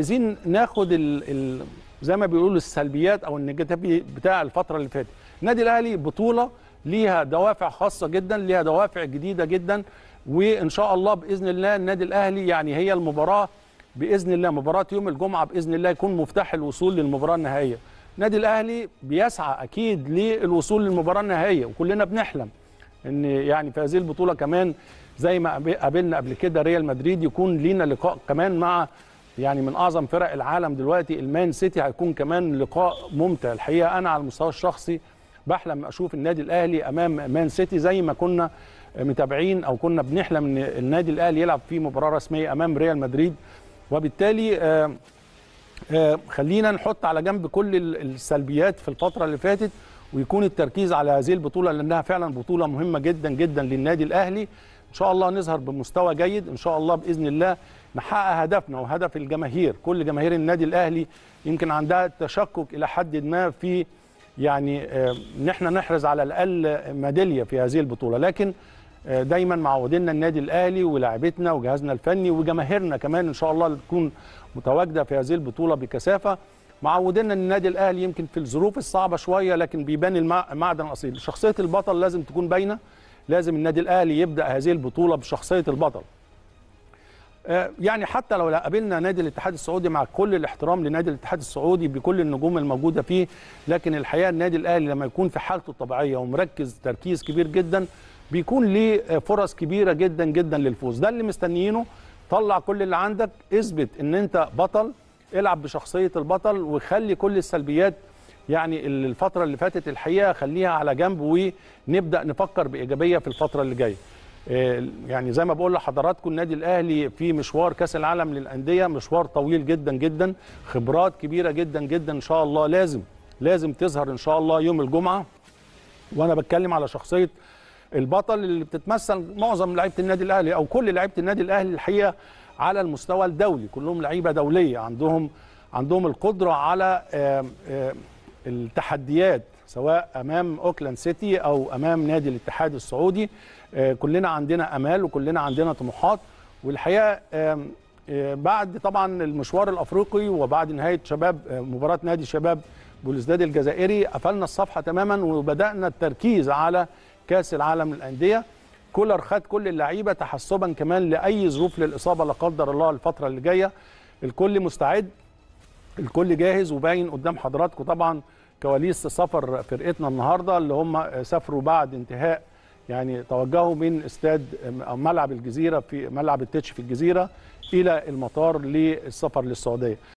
عايزين ناخد ال ال زي ما بيقولوا السلبيات او النيجاتيف بتاع الفتره اللي فاتت النادي الاهلي بطوله ليها دوافع خاصه جدا ليها دوافع جديده جدا وان شاء الله باذن الله النادي الاهلي يعني هي المباراه باذن الله مباراه يوم الجمعه باذن الله يكون مفتاح الوصول للمباراه النهائيه النادي الاهلي بيسعى اكيد للوصول للمباراه النهائيه وكلنا بنحلم ان يعني في هذه البطوله كمان زي ما قابلنا قبل كده ريال مدريد يكون لينا لقاء كمان مع يعني من اعظم فرق العالم دلوقتي المان سيتي هيكون كمان لقاء ممتع الحقيقه انا على المستوى الشخصي بحلم اشوف النادي الاهلي امام مان سيتي زي ما كنا متابعين او كنا بنحلم ان النادي الاهلي يلعب في مباراه رسميه امام ريال مدريد وبالتالي آه، آه، خلينا نحط على جنب كل السلبيات في الفتره اللي فاتت ويكون التركيز على هذه البطوله لانها فعلا بطوله مهمه جدا جدا للنادي الاهلي ان شاء الله نظهر بمستوى جيد ان شاء الله باذن الله نحقق هدفنا وهدف الجماهير كل جماهير النادي الاهلي يمكن عندها تشكك الى حد ما في يعني آه، ان احنا نحرز على الاقل ميداليه في هذه البطوله لكن آه، دايما معودنا النادي الاهلي ولاعبتنا وجهازنا الفني وجماهيرنا كمان ان شاء الله تكون متواجده في هذه البطوله بكثافه معودنا ان النادي الاهلي يمكن في الظروف الصعبه شويه لكن بيبان المعدن الاصيل شخصيه البطل لازم تكون باينه لازم النادي الاهلي يبدا هذه البطوله بشخصيه البطل آه، يعني حتى لو قابلنا نادي الاتحاد السعودي مع كل الاحترام لنادي الاتحاد السعودي بكل النجوم الموجوده فيه لكن الحقيقه النادي الاهلي لما يكون في حالته الطبيعيه ومركز تركيز كبير جدا بيكون ليه آه، فرص كبيره جدا جدا للفوز ده اللي مستنيينه طلع كل اللي عندك اثبت ان انت بطل العب بشخصيه البطل وخلي كل السلبيات يعني الفتره اللي فاتت الحقيقه خليها على جنب ونبدا نفكر بايجابيه في الفتره اللي جايه آه، يعني زي ما بقول لحضراتكم النادي الاهلي في مشوار كاس العالم للانديه مشوار طويل جدا جدا خبرات كبيره جدا جدا ان شاء الله لازم لازم تظهر ان شاء الله يوم الجمعه وانا بتكلم على شخصيه البطل اللي بتتمثل معظم لعيبه النادي الاهلي او كل لعيبه النادي الاهلي الحقيقه على المستوى الدولي كلهم لعيبه دوليه عندهم عندهم القدره على آآ آه، آآ آه، التحديات سواء امام اوكلاند سيتي او امام نادي الاتحاد السعودي آه، كلنا عندنا امال وكلنا عندنا طموحات والحقيقه بعد طبعا المشوار الافريقي وبعد نهايه شباب آه، مباراه نادي شباب بولزداد الجزائري قفلنا الصفحه تماما وبدانا التركيز على كاس العالم للانديه كولر خد كل اللعيبه تحسبا كمان لاي ظروف للاصابه لا قدر الله الفتره اللي جايه الكل مستعد الكل جاهز وباين قدام حضراتكم طبعا كواليس سفر فرقتنا النهارده اللي هم سافروا بعد انتهاء يعني توجهوا من استاد او ملعب الجزيره في ملعب التتش في الجزيره الى المطار للسفر للسعوديه